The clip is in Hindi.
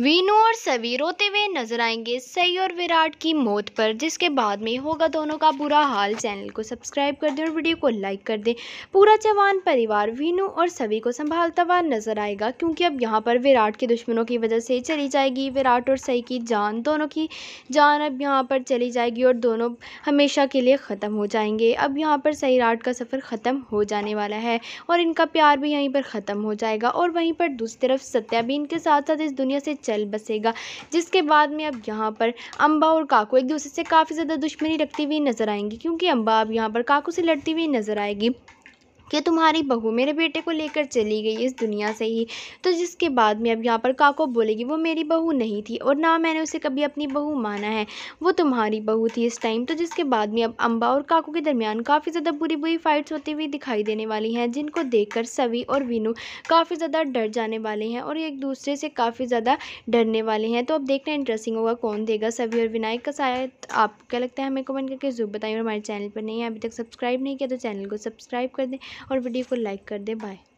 वीनू और सवी रोते हुए नजर आएंगे सई और विराट की मौत पर जिसके बाद में होगा दोनों का बुरा हाल चैनल को सब्सक्राइब कर दें और वीडियो को लाइक कर दें पूरा जवान परिवार वीनू और सवी को संभालता हुआ नजर आएगा क्योंकि अब यहाँ पर विराट के दुश्मनों की वजह से चली जाएगी विराट और सई की जान दोनों की जान अब यहाँ पर चली जाएगी और दोनों हमेशा के लिए ख़त्म हो जाएंगे अब यहाँ पर सई राट का सफ़र ख़त्म हो जाने वाला है और इनका प्यार भी यहीं पर ख़त्म हो जाएगा और वहीं पर दूसरी तरफ सत्या भी इनके साथ साथ इस दुनिया से चल बसेगा जिसके बाद में अब यहाँ पर अम्बा और काकू एक दूसरे से काफ़ी ज़्यादा दुश्मनी रखती हुई नज़र आएंगी क्योंकि अम्बा अब यहाँ पर काकू से लड़ती हुई नज़र आएगी कि तुम्हारी बहू मेरे बेटे को लेकर चली गई इस दुनिया से ही तो जिसके बाद में अब यहाँ पर काको बोलेगी वो मेरी बहू नहीं थी और ना मैंने उसे कभी अपनी बहू माना है वो तुम्हारी बहू थी इस टाइम तो जिसके बाद में अब अम्बा और काको के दरमियान काफ़ी ज़्यादा बुरी बुरी फाइट्स होती हुई दिखाई देने वाली हैं जिनको कर सवी और विनू काफ़ी ज़्यादा डर जाने वाले हैं और एक दूसरे से काफ़ी ज़्यादा डरने वाले हैं तो अब देखना इंटरेस्टिंग होगा कौन देगा सभी और विनायक का शायद आप क्या लगता है हमें कमेंट करके जरूर बताएँ और हमारे चैनल पर नहीं है अभी तक सब्सक्राइब नहीं किया तो चैनल को सब्सक्राइब कर दें और वीडियो को लाइक कर दें बाय